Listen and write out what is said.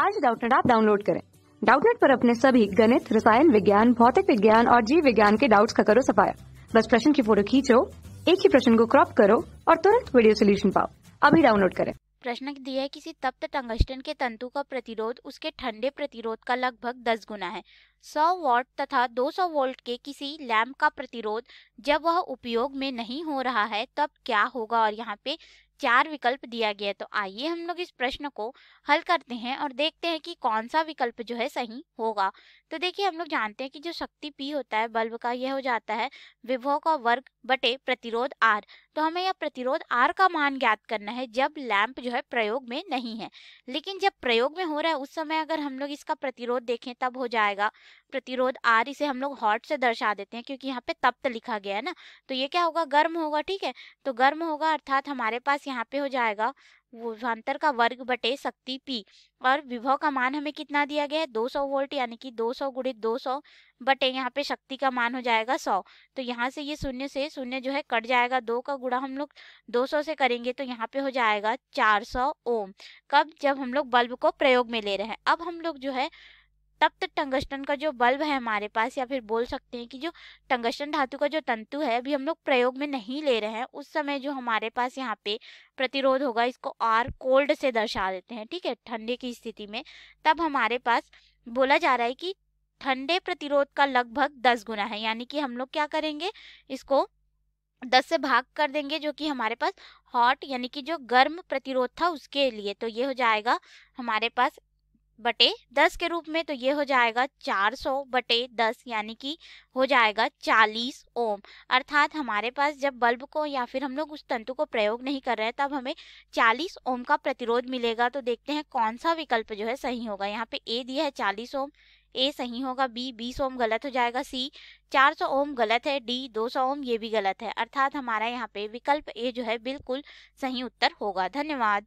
आज डाउटनेट आप डाउनलोड करें डाउटनेट पर अपने सभी गणित रसायन विज्ञान भौतिक विज्ञान और जीव विज्ञान के डाउट्स का करो सफाया बस प्रश्न की फोटो खींचो एक ही प्रश्न को क्रॉप करो और तुरंत वीडियो सोल्यूशन पाओ अभी डाउनलोड करें प्रश्न दिया है किसी तप्त टंगस्टन के तंतु का प्रतिरोध उसके ठंडे प्रतिरोध का लगभग दस गुना है 100 वॉट तथा 200 वोल्ट के किसी लैम्प का प्रतिरोध जब वह उपयोग में नहीं हो रहा है तब क्या होगा और यहाँ पे चार विकल्प दिया गया है तो आइए हम लोग इस प्रश्न को हल करते हैं और देखते हैं कि कौन सा विकल्प जो है सही होगा तो देखिए हम लोग जानते हैं कि जो शक्ति पी होता है बल्ब का यह हो जाता है विभव का वर्ग बटे प्रतिरोध आर तो हमें यह प्रतिरोध आर का मान ज्ञात करना है जब लैंप जो है प्रयोग में नहीं है लेकिन जब प्रयोग में हो रहा है उस समय अगर हम लोग इसका प्रतिरोध देखें तब हो जाएगा प्रतिरोध आर इसे हम लोग हॉट से दर्शा देते हैं क्योंकि यहाँ पे तप्त लिखा गया है ना तो ये क्या होगा गर्म होगा ठीक है तो गर्म होगा अर्थात हमारे पास यहाँ पे हो जाएगा विभवान्तर का वर्ग बटे शक्ति पी और विभव का मान हमें कितना दिया गया है 200 वोल्ट यानी कि 200 सौ गुणित दो बटे यहाँ पे शक्ति का मान हो जाएगा 100 तो यहाँ से ये शून्य से शून्य जो है कट जाएगा दो का गुड़ा हम लोग 200 से करेंगे तो यहाँ पे हो जाएगा 400 ओम कब जब हम लोग बल्ब को प्रयोग में ले रहे हैं अब हम लोग जो है तब तक तो टंगस्टन का जो बल्ब है हमारे पास या फिर बोल सकते हैं कि जो टंगस्टन धातु का जो तंतु है अभी हम लोग प्रयोग में नहीं ले रहे हैं उस समय जो हमारे पास यहाँ पे प्रतिरोध होगा इसको आर कोल्ड से दर्शा देते हैं ठीक है ठंडे की स्थिति में तब हमारे पास बोला जा रहा है कि ठंडे प्रतिरोध का लगभग दस गुना है यानी कि हम लोग क्या करेंगे इसको दस से भाग कर देंगे जो कि हमारे पास हॉट यानी कि जो गर्म प्रतिरोध था उसके लिए तो ये हो जाएगा हमारे पास बटे दस के रूप में तो ये हो जाएगा चार सौ बटे दस यानी कि हो जाएगा चालीस ओम अर्थात हमारे पास जब बल्ब को या फिर हम लोग उस तंतु को प्रयोग नहीं कर रहे तब हमें चालीस ओम का प्रतिरोध मिलेगा तो देखते हैं कौन सा विकल्प जो है सही होगा यहाँ पे ए दिया है चालीस ओम ए सही होगा बी बीस ओम गलत हो जाएगा सी चार सौ ओम गलत है डी दो सौ ओम ये भी गलत है अर्थात हमारा यहाँ पे विकल्प ए जो है बिल्कुल सही उत्तर होगा धन्यवाद